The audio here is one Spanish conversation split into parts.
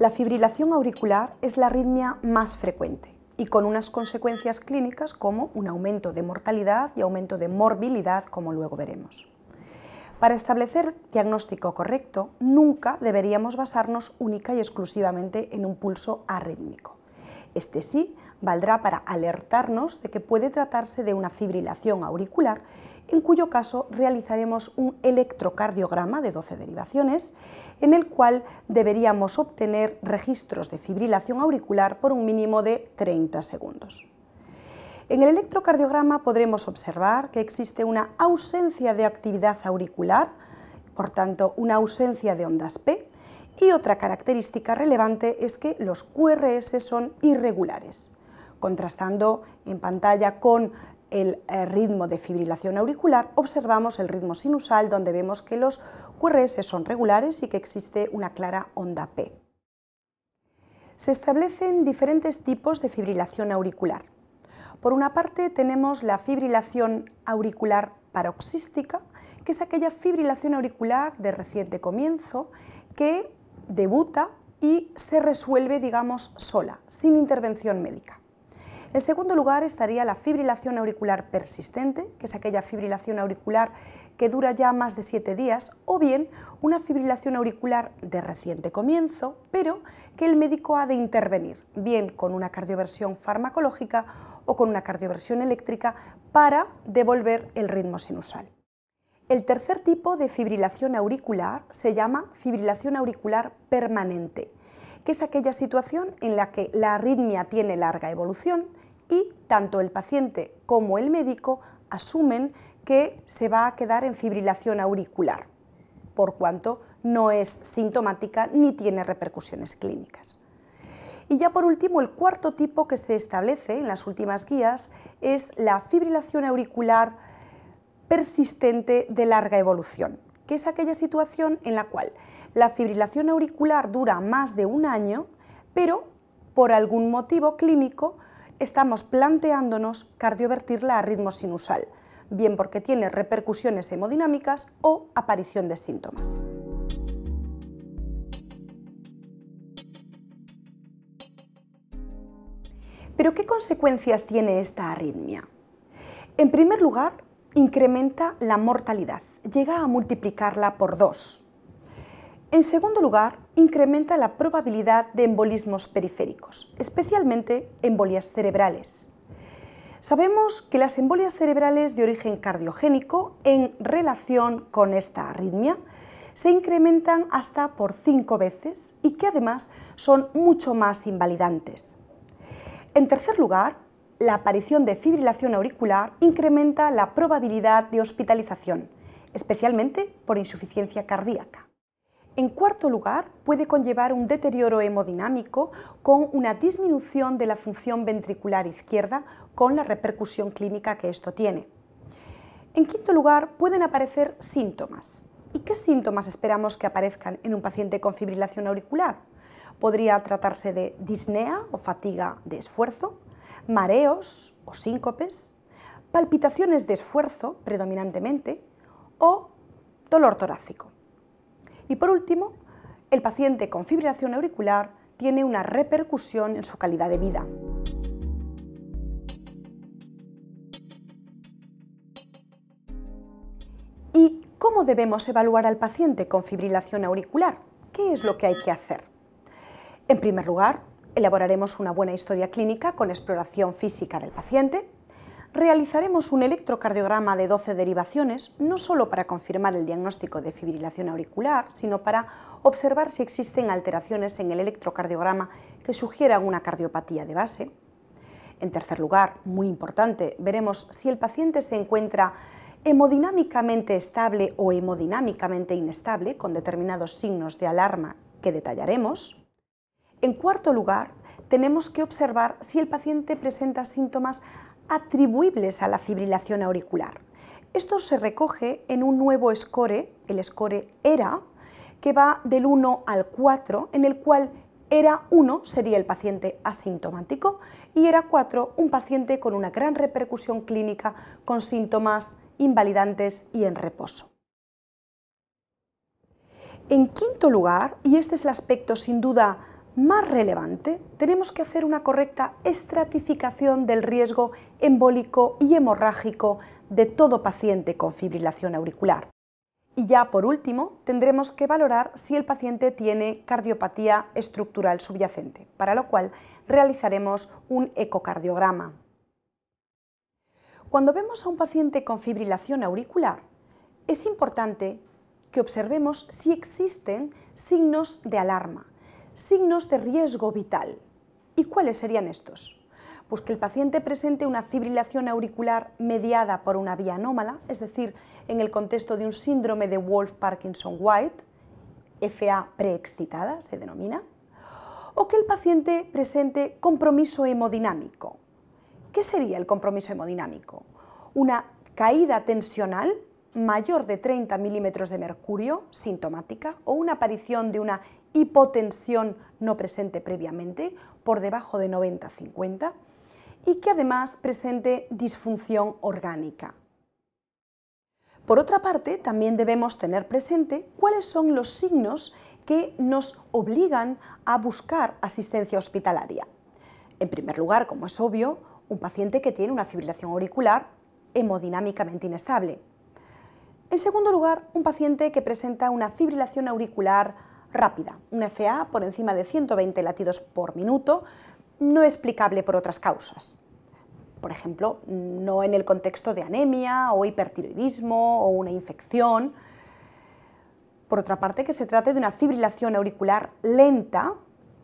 La fibrilación auricular es la arritmia más frecuente y con unas consecuencias clínicas como un aumento de mortalidad y aumento de morbilidad, como luego veremos. Para establecer diagnóstico correcto, nunca deberíamos basarnos única y exclusivamente en un pulso arrítmico. Este sí valdrá para alertarnos de que puede tratarse de una fibrilación auricular, en cuyo caso realizaremos un electrocardiograma de 12 derivaciones, en el cual deberíamos obtener registros de fibrilación auricular por un mínimo de 30 segundos. En el electrocardiograma podremos observar que existe una ausencia de actividad auricular, por tanto una ausencia de ondas P, y otra característica relevante es que los QRS son irregulares contrastando en pantalla con el eh, ritmo de fibrilación auricular, observamos el ritmo sinusal donde vemos que los QRS son regulares y que existe una clara onda P. Se establecen diferentes tipos de fibrilación auricular. Por una parte tenemos la fibrilación auricular paroxística, que es aquella fibrilación auricular de reciente comienzo que debuta y se resuelve, digamos, sola, sin intervención médica. En segundo lugar estaría la fibrilación auricular persistente, que es aquella fibrilación auricular que dura ya más de siete días, o bien una fibrilación auricular de reciente comienzo, pero que el médico ha de intervenir, bien con una cardioversión farmacológica o con una cardioversión eléctrica para devolver el ritmo sinusal. El tercer tipo de fibrilación auricular se llama fibrilación auricular permanente, que es aquella situación en la que la arritmia tiene larga evolución, y tanto el paciente como el médico asumen que se va a quedar en fibrilación auricular, por cuanto no es sintomática ni tiene repercusiones clínicas. Y ya por último, el cuarto tipo que se establece en las últimas guías es la fibrilación auricular persistente de larga evolución, que es aquella situación en la cual la fibrilación auricular dura más de un año, pero por algún motivo clínico estamos planteándonos cardiovertirla a ritmo sinusal, bien porque tiene repercusiones hemodinámicas o aparición de síntomas. Pero ¿qué consecuencias tiene esta arritmia? En primer lugar, incrementa la mortalidad, llega a multiplicarla por dos. En segundo lugar, incrementa la probabilidad de embolismos periféricos, especialmente embolias cerebrales. Sabemos que las embolias cerebrales de origen cardiogénico en relación con esta arritmia se incrementan hasta por cinco veces y que además son mucho más invalidantes. En tercer lugar, la aparición de fibrilación auricular incrementa la probabilidad de hospitalización, especialmente por insuficiencia cardíaca. En cuarto lugar, puede conllevar un deterioro hemodinámico con una disminución de la función ventricular izquierda con la repercusión clínica que esto tiene. En quinto lugar, pueden aparecer síntomas. ¿Y qué síntomas esperamos que aparezcan en un paciente con fibrilación auricular? Podría tratarse de disnea o fatiga de esfuerzo, mareos o síncopes, palpitaciones de esfuerzo predominantemente o dolor torácico. Y por último, el paciente con fibrilación auricular tiene una repercusión en su calidad de vida. ¿Y cómo debemos evaluar al paciente con fibrilación auricular? ¿Qué es lo que hay que hacer? En primer lugar, elaboraremos una buena historia clínica con exploración física del paciente, realizaremos un electrocardiograma de 12 derivaciones, no solo para confirmar el diagnóstico de fibrilación auricular, sino para observar si existen alteraciones en el electrocardiograma que sugieran una cardiopatía de base. En tercer lugar, muy importante, veremos si el paciente se encuentra hemodinámicamente estable o hemodinámicamente inestable, con determinados signos de alarma que detallaremos. En cuarto lugar, tenemos que observar si el paciente presenta síntomas atribuibles a la fibrilación auricular. Esto se recoge en un nuevo score, el score ERA, que va del 1 al 4, en el cual ERA 1 sería el paciente asintomático y ERA 4 un paciente con una gran repercusión clínica con síntomas invalidantes y en reposo. En quinto lugar, y este es el aspecto sin duda más relevante, tenemos que hacer una correcta estratificación del riesgo embólico y hemorrágico de todo paciente con fibrilación auricular. Y ya por último, tendremos que valorar si el paciente tiene cardiopatía estructural subyacente, para lo cual realizaremos un ecocardiograma. Cuando vemos a un paciente con fibrilación auricular, es importante que observemos si existen signos de alarma, signos de riesgo vital. ¿Y cuáles serían estos? Pues que el paciente presente una fibrilación auricular mediada por una vía anómala, es decir, en el contexto de un síndrome de Wolf-Parkinson-White, FA preexcitada se denomina, o que el paciente presente compromiso hemodinámico. ¿Qué sería el compromiso hemodinámico? Una caída tensional mayor de 30 milímetros de mercurio, sintomática, o una aparición de una hipotensión no presente previamente, por debajo de 90-50, y que además presente disfunción orgánica. Por otra parte, también debemos tener presente cuáles son los signos que nos obligan a buscar asistencia hospitalaria. En primer lugar, como es obvio, un paciente que tiene una fibrilación auricular hemodinámicamente inestable. En segundo lugar, un paciente que presenta una fibrilación auricular rápida, una FA por encima de 120 latidos por minuto, no explicable por otras causas. Por ejemplo, no en el contexto de anemia o hipertiroidismo o una infección. Por otra parte, que se trate de una fibrilación auricular lenta,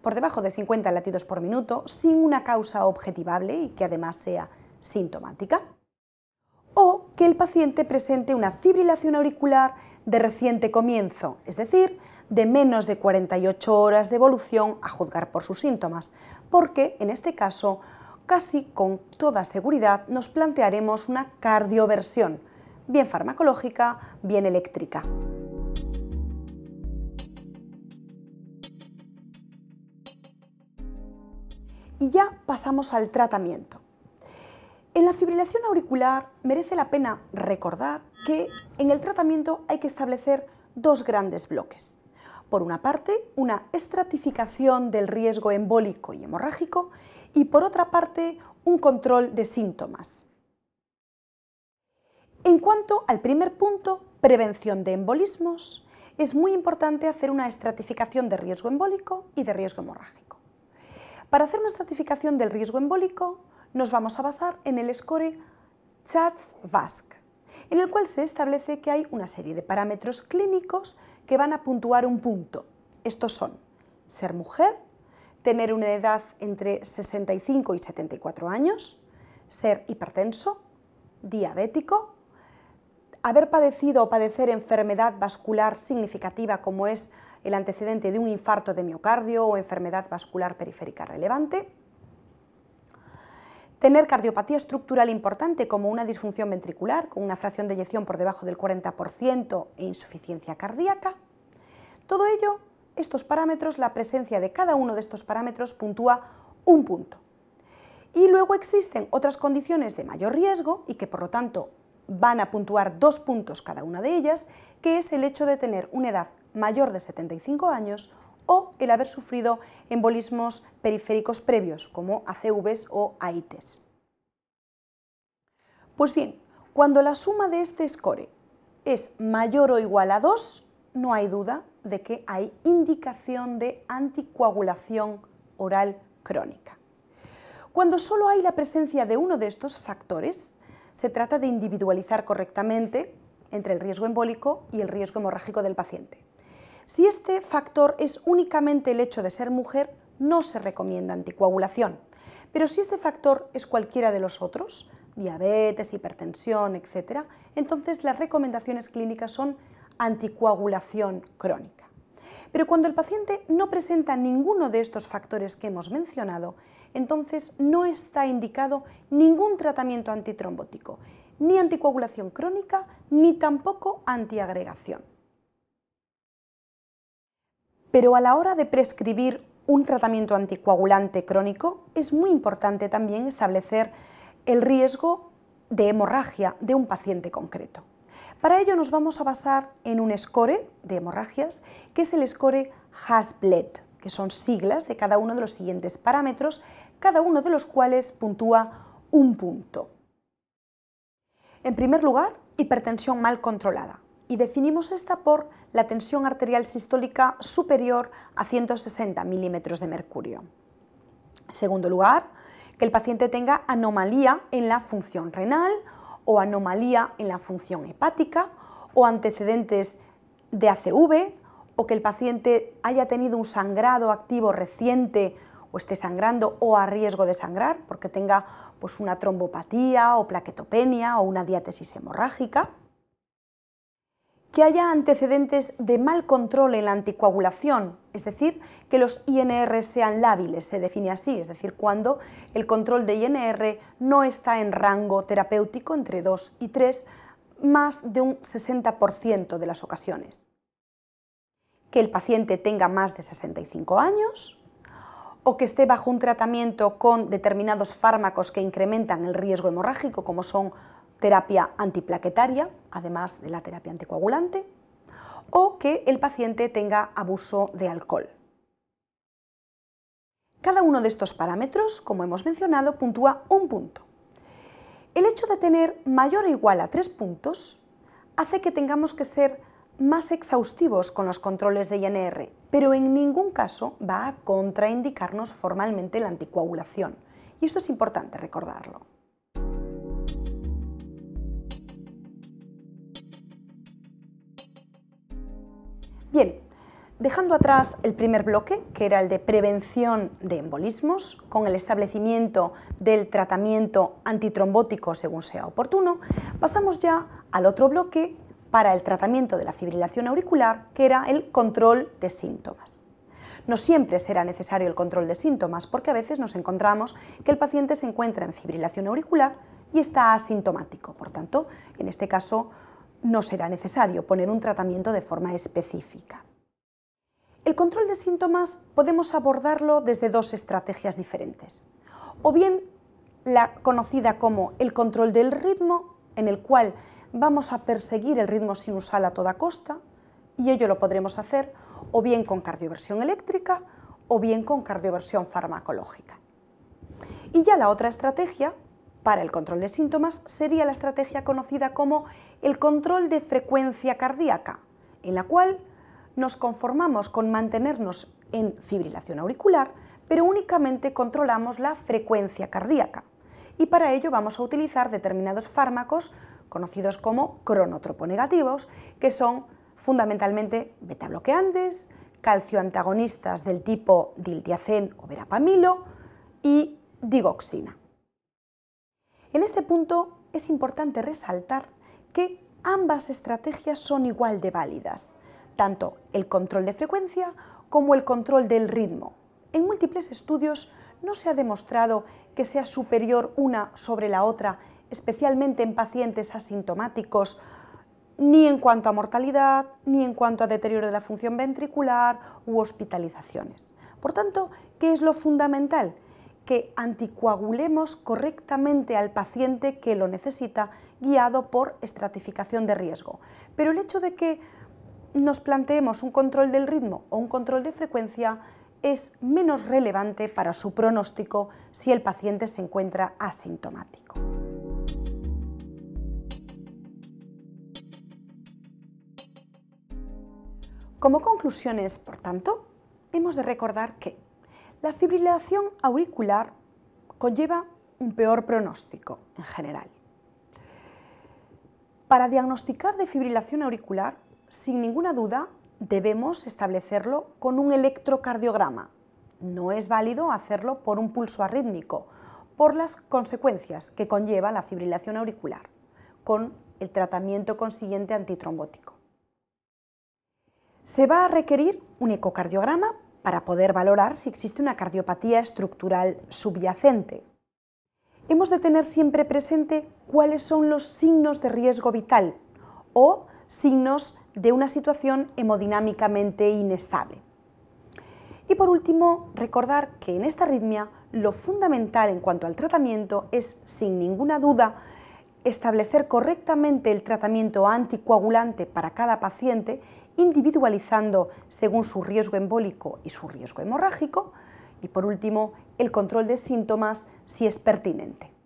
por debajo de 50 latidos por minuto, sin una causa objetivable y que además sea sintomática. O que el paciente presente una fibrilación auricular de reciente comienzo, es decir, de menos de 48 horas de evolución a juzgar por sus síntomas, porque en este caso casi con toda seguridad nos plantearemos una cardioversión, bien farmacológica, bien eléctrica. Y ya pasamos al tratamiento. En la fibrilación auricular merece la pena recordar que en el tratamiento hay que establecer dos grandes bloques por una parte, una estratificación del riesgo embólico y hemorrágico y, por otra parte, un control de síntomas. En cuanto al primer punto, prevención de embolismos, es muy importante hacer una estratificación de riesgo embólico y de riesgo hemorrágico. Para hacer una estratificación del riesgo embólico, nos vamos a basar en el score CHATS-VASC, en el cual se establece que hay una serie de parámetros clínicos que van a puntuar un punto. Estos son ser mujer, tener una edad entre 65 y 74 años, ser hipertenso, diabético, haber padecido o padecer enfermedad vascular significativa como es el antecedente de un infarto de miocardio o enfermedad vascular periférica relevante, tener cardiopatía estructural importante como una disfunción ventricular con una fracción de eyección por debajo del 40% e insuficiencia cardíaca, todo ello, estos parámetros, la presencia de cada uno de estos parámetros puntúa un punto. Y luego existen otras condiciones de mayor riesgo y que por lo tanto van a puntuar dos puntos cada una de ellas, que es el hecho de tener una edad mayor de 75 años o el haber sufrido embolismos periféricos previos, como ACVs o AITES. Pues bien, cuando la suma de este score es mayor o igual a 2, no hay duda de que hay indicación de anticoagulación oral crónica. Cuando solo hay la presencia de uno de estos factores, se trata de individualizar correctamente entre el riesgo embólico y el riesgo hemorrágico del paciente. Si este factor es únicamente el hecho de ser mujer, no se recomienda anticoagulación. Pero si este factor es cualquiera de los otros, diabetes, hipertensión, etc., entonces las recomendaciones clínicas son anticoagulación crónica. Pero cuando el paciente no presenta ninguno de estos factores que hemos mencionado, entonces no está indicado ningún tratamiento antitrombótico, ni anticoagulación crónica, ni tampoco antiagregación. Pero a la hora de prescribir un tratamiento anticoagulante crónico, es muy importante también establecer el riesgo de hemorragia de un paciente concreto. Para ello nos vamos a basar en un score de hemorragias, que es el score HASBLED, que son siglas de cada uno de los siguientes parámetros, cada uno de los cuales puntúa un punto. En primer lugar, hipertensión mal controlada, y definimos esta por la tensión arterial sistólica superior a 160 milímetros de mercurio. En segundo lugar, que el paciente tenga anomalía en la función renal o anomalía en la función hepática o antecedentes de ACV o que el paciente haya tenido un sangrado activo reciente o esté sangrando o a riesgo de sangrar porque tenga pues una trombopatía o plaquetopenia o una diátesis hemorrágica que haya antecedentes de mal control en la anticoagulación, es decir, que los INR sean lábiles, se define así, es decir, cuando el control de INR no está en rango terapéutico entre 2 y 3, más de un 60% de las ocasiones. Que el paciente tenga más de 65 años o que esté bajo un tratamiento con determinados fármacos que incrementan el riesgo hemorrágico, como son terapia antiplaquetaria, además de la terapia anticoagulante, o que el paciente tenga abuso de alcohol. Cada uno de estos parámetros, como hemos mencionado, puntúa un punto. El hecho de tener mayor o igual a tres puntos hace que tengamos que ser más exhaustivos con los controles de INR, pero en ningún caso va a contraindicarnos formalmente la anticoagulación. Y esto es importante recordarlo. Bien, dejando atrás el primer bloque, que era el de prevención de embolismos, con el establecimiento del tratamiento antitrombótico según sea oportuno, pasamos ya al otro bloque para el tratamiento de la fibrilación auricular, que era el control de síntomas. No siempre será necesario el control de síntomas porque a veces nos encontramos que el paciente se encuentra en fibrilación auricular y está asintomático. Por tanto, en este caso no será necesario poner un tratamiento de forma específica. El control de síntomas podemos abordarlo desde dos estrategias diferentes. O bien la conocida como el control del ritmo, en el cual vamos a perseguir el ritmo sinusal a toda costa, y ello lo podremos hacer o bien con cardioversión eléctrica o bien con cardioversión farmacológica. Y ya la otra estrategia para el control de síntomas sería la estrategia conocida como el control de frecuencia cardíaca, en la cual nos conformamos con mantenernos en fibrilación auricular, pero únicamente controlamos la frecuencia cardíaca. Y para ello vamos a utilizar determinados fármacos conocidos como cronotroponegativos, que son fundamentalmente betabloqueantes, calcioantagonistas del tipo diltiazem o verapamilo y digoxina. En este punto es importante resaltar que ambas estrategias son igual de válidas, tanto el control de frecuencia como el control del ritmo. En múltiples estudios no se ha demostrado que sea superior una sobre la otra, especialmente en pacientes asintomáticos, ni en cuanto a mortalidad, ni en cuanto a deterioro de la función ventricular u hospitalizaciones. Por tanto, ¿qué es lo fundamental? que anticoagulemos correctamente al paciente que lo necesita, guiado por estratificación de riesgo. Pero el hecho de que nos planteemos un control del ritmo o un control de frecuencia es menos relevante para su pronóstico si el paciente se encuentra asintomático. Como conclusiones, por tanto, hemos de recordar que la fibrilación auricular conlleva un peor pronóstico en general. Para diagnosticar de fibrilación auricular, sin ninguna duda, debemos establecerlo con un electrocardiograma. No es válido hacerlo por un pulso arrítmico, por las consecuencias que conlleva la fibrilación auricular, con el tratamiento consiguiente antitrombótico. Se va a requerir un ecocardiograma para poder valorar si existe una cardiopatía estructural subyacente. Hemos de tener siempre presente cuáles son los signos de riesgo vital o signos de una situación hemodinámicamente inestable. Y por último, recordar que en esta arritmia lo fundamental en cuanto al tratamiento es, sin ninguna duda, establecer correctamente el tratamiento anticoagulante para cada paciente individualizando según su riesgo embólico y su riesgo hemorrágico. Y por último, el control de síntomas si es pertinente.